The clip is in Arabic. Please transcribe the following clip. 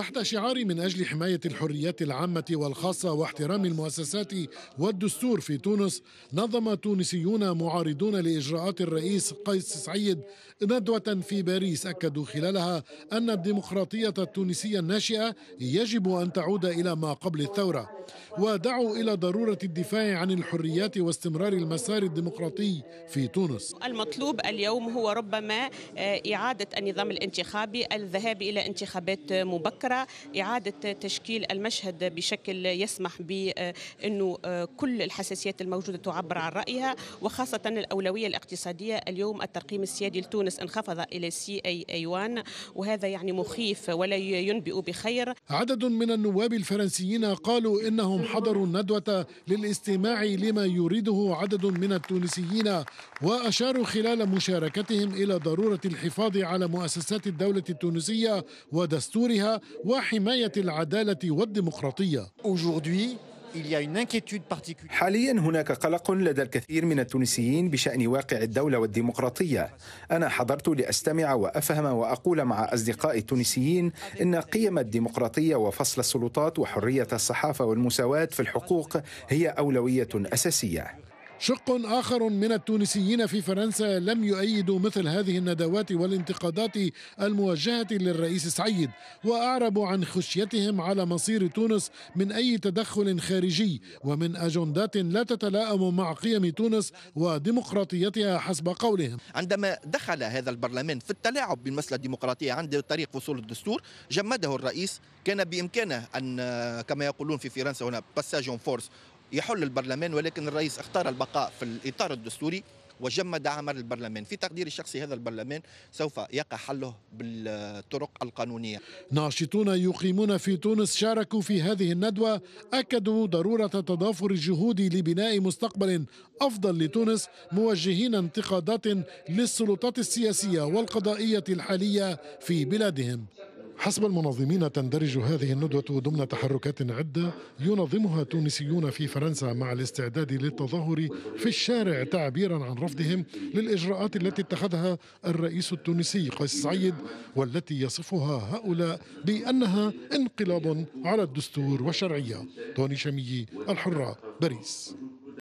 تحت شعار من أجل حماية الحريات العامة والخاصة واحترام المؤسسات والدستور في تونس نظم تونسيون معارضون لإجراءات الرئيس قيس سعيد ندوة في باريس أكدوا خلالها أن الديمقراطية التونسية الناشئة يجب أن تعود إلى ما قبل الثورة ودعوا إلى ضرورة الدفاع عن الحريات واستمرار المسار الديمقراطي في تونس المطلوب اليوم هو ربما آه، إعادة النظام الانتخابي الذهاب إلى انتخابات مبكرة الفكرة إعادة تشكيل المشهد بشكل يسمح بأنه آه، كل الحساسيات الموجودة تعبر عن رأيها وخاصة الأولوية الاقتصادية اليوم الترقيم السيادي لتونس انخفض إلى سي أي أي 1 وهذا يعني مخيف ولا ينبئ بخير عدد من النواب الفرنسيين قالوا إنهم حضروا الندوة للاستماع لما يريده عدد من التونسيين وأشاروا خلال مشاركتهم إلى ضرورة الحفاظ على مؤسسات الدولة التونسية ودستورها وحماية العدالة والديمقراطية حاليا هناك قلق لدى الكثير من التونسيين بشأن واقع الدولة والديمقراطية أنا حضرت لأستمع وأفهم وأقول مع أصدقائي التونسيين إن قيم الديمقراطية وفصل السلطات وحرية الصحافة والمساواة في الحقوق هي أولوية أساسية شق آخر من التونسيين في فرنسا لم يؤيدوا مثل هذه الندوات والانتقادات الموجهة للرئيس سعيد وأعربوا عن خشيتهم على مصير تونس من أي تدخل خارجي ومن أجندات لا تتلائم مع قيم تونس وديمقراطيتها حسب قولهم عندما دخل هذا البرلمان في التلاعب بالمسألة الديمقراطية عند طريق وصول الدستور جمده الرئيس كان بإمكانه أن كما يقولون في فرنسا هنا باساج فورس يحل البرلمان ولكن الرئيس اختار البقاء في الإطار الدستوري وجمد عمل البرلمان في تقديري الشخصي هذا البرلمان سوف يقع حله بالطرق القانونية ناشطون يقيمون في تونس شاركوا في هذه الندوة أكدوا ضرورة تضافر الجهود لبناء مستقبل أفضل لتونس موجهين انتقادات للسلطات السياسية والقضائية الحالية في بلادهم حسب المنظمين تندرج هذه الندوة ضمن تحركات عدة ينظمها تونسيون في فرنسا مع الاستعداد للتظاهر في الشارع تعبيرا عن رفضهم للإجراءات التي اتخذها الرئيس التونسي قيس سعيد والتي يصفها هؤلاء بأنها انقلاب على الدستور والشرعية توني شمي الحرة باريس